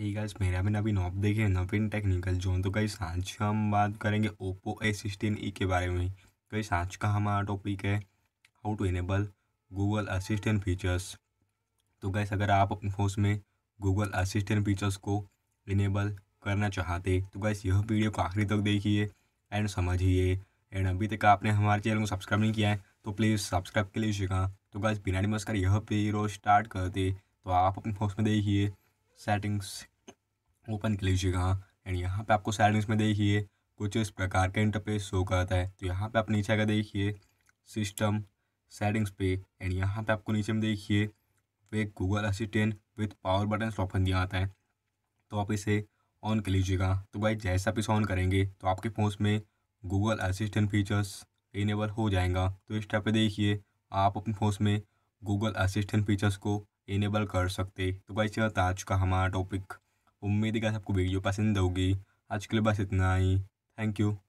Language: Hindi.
ये गाइस मेरा भी नवीन आप देखे नवीन टेक्निकल जोन तो गाइस आज हम बात करेंगे ओप्पो ए सिक्सटीन ई के बारे में गाइस आज का हमारा टॉपिक है how to enable Google assistant features तो गाइस अगर आप अपने फोन में गूगल असिस्टेंट फीचर्स को इनेबल करना चाहते तो गाइस यह वीडियो को आखिरी तक देखिए एंड समझिए एंड अभी तक आपने हमारे चैनल को सब्सक्राइब नहीं किया है तो प्लीज़ सब्सक्राइब के लिए सीखा तो गाइस बिना नमस्कार यह वीडियो स्टार्ट करते तो आप अपने फोन में देखिए सेटिंग्स ओपन कर लीजिएगा एंड यहाँ पे आपको सेटिंग्स में देखिए कुछ इस प्रकार का इंटरफेस शो करता है तो यहाँ पे आप नीचे का देखिए सिस्टम सेटिंग्स पे एंड यहाँ पे आपको नीचे में देखिए वे Google assistant with power button option दिया आता है तो आप इसे ऑन कर लीजिएगा तो भाई जैसा आप इसे ऑन करेंगे तो आपके फ़ोन में गूगल असिस्टेंट फीचर्स इनेबल हो जाएगा तो इस टाइप पर देखिए आप अपने फ़ोन में गूगल असिस्टेंट फीचर्स को इनेबल कर सकते तो गाइस ये था आज का हमारा टॉपिक उम्मीद है कि आपको वीडियो पसंद होगी आज के लिए बस इतना ही थैंक यू